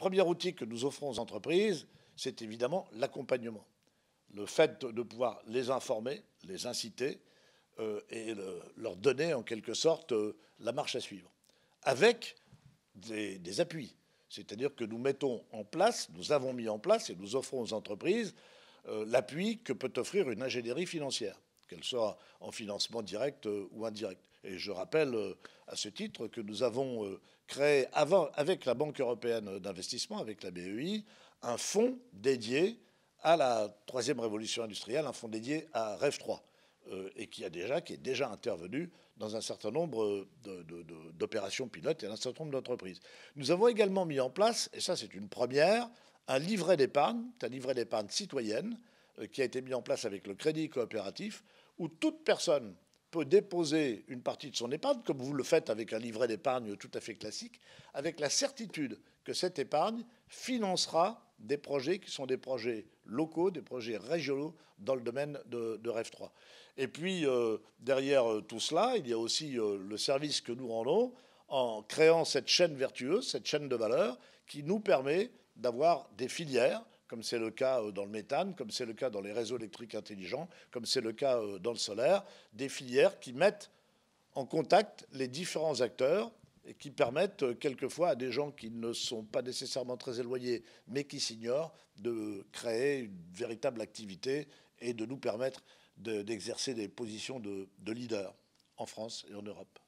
premier outil que nous offrons aux entreprises, c'est évidemment l'accompagnement. Le fait de pouvoir les informer, les inciter euh, et leur donner en quelque sorte euh, la marche à suivre, avec des, appuis. C'est-à-dire que nous mettons en place, nous avons mis en place et nous offrons aux entreprises euh, l'appui que peut offrir une ingénierie financière qu'elle soit en financement direct euh, ou indirect. Et je rappelle euh, à ce titre que nous avons euh, créé avant, avec la Banque européenne d'investissement, avec la BEI, un fonds dédié à la troisième révolution industrielle, un fonds dédié à ref 3 et qui, a déjà, qui est déjà intervenu dans un certain nombre d'opérations pilotes et dans un certain nombre d'entreprises. Nous avons également mis en place, et ça c'est une première, un livret d'épargne, un livret d'épargne citoyenne, euh, qui a été mis en place avec le crédit coopératif, où toute personne peut déposer une partie de son épargne, comme vous le faites avec un livret d'épargne tout à fait classique, avec la certitude que cette épargne financera des projets qui sont des projets locaux, des projets régionaux dans le domaine de, REF3. Et puis, euh, derrière euh, tout cela, il y a aussi le service que nous rendons en créant cette chaîne vertueuse, cette chaîne de valeur, qui nous permet d'avoir des filières comme c'est le cas euh, dans le méthane, comme c'est le cas dans les réseaux électriques intelligents, comme c'est le cas euh, dans le solaire, des filières qui mettent en contact les différents acteurs et qui permettent euh, quelquefois à des gens qui ne sont pas nécessairement très éloignés, mais qui s'ignorent, de créer une véritable activité et de nous permettre d'exercer des positions de, de leader en France et en Europe.